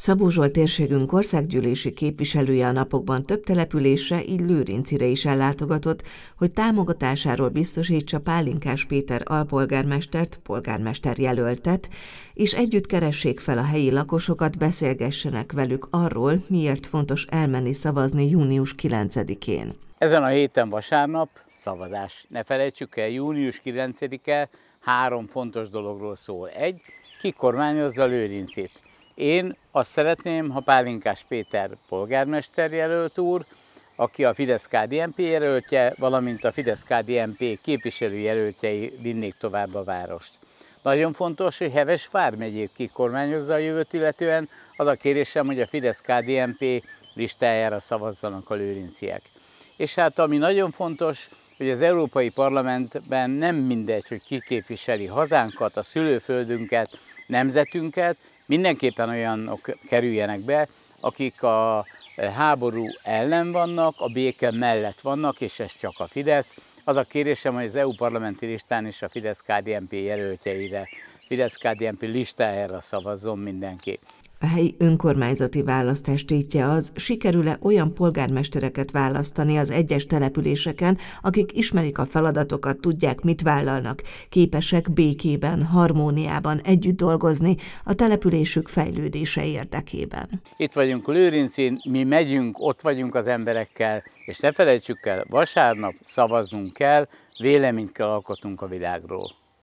Szabó Zsolt térségünk országgyűlési képviselője a napokban több településre, így Lőrincire is ellátogatott, hogy támogatásáról biztosítsa Pálinkás Péter alpolgármestert, polgármester jelöltet, és együtt keressék fel a helyi lakosokat, beszélgessenek velük arról, miért fontos elmenni szavazni június 9-én. Ezen a héten vasárnap szavazás. Ne felejtsük el, június 9-e három fontos dologról szól. Egy, ki kormányozza Lőrincét én azt szeretném, ha Pálinkás Péter polgármester jelölt úr, aki a Fidesz-KDNP jelöltje, valamint a Fidesz-KDNP jelöltjei vinnék tovább a várost. Nagyon fontos, hogy Heves Vár megyét kikormányozza a jövőt illetően, az a kérésem, hogy a Fidesz-KDNP listájára szavazzanak a lőrinciek. És hát ami nagyon fontos, hogy az Európai Parlamentben nem mindegy, hogy ki képviseli hazánkat, a szülőföldünket, nemzetünket, mindenképpen olyanok kerüljenek be, akik a e, háború ellen vannak, a béke mellett vannak, és ez csak a Fidesz. Az a kérésem, hogy az EU parlamenti listán is a Fidesz-KDNP jelöltjeire, Fidesz-KDNP listájára szavazzon mindenki. A helyi önkormányzati választás tétje az, sikerül-e olyan polgármestereket választani az egyes településeken, akik ismerik a feladatokat, tudják, mit vállalnak, képesek békében, harmóniában együtt dolgozni a településük fejlődése érdekében. Itt vagyunk Lőrincén, mi megyünk, ott vagyunk az emberekkel, és ne felejtsük el, vasárnap szavaznunk kell, véleményt kell alkotunk a világról.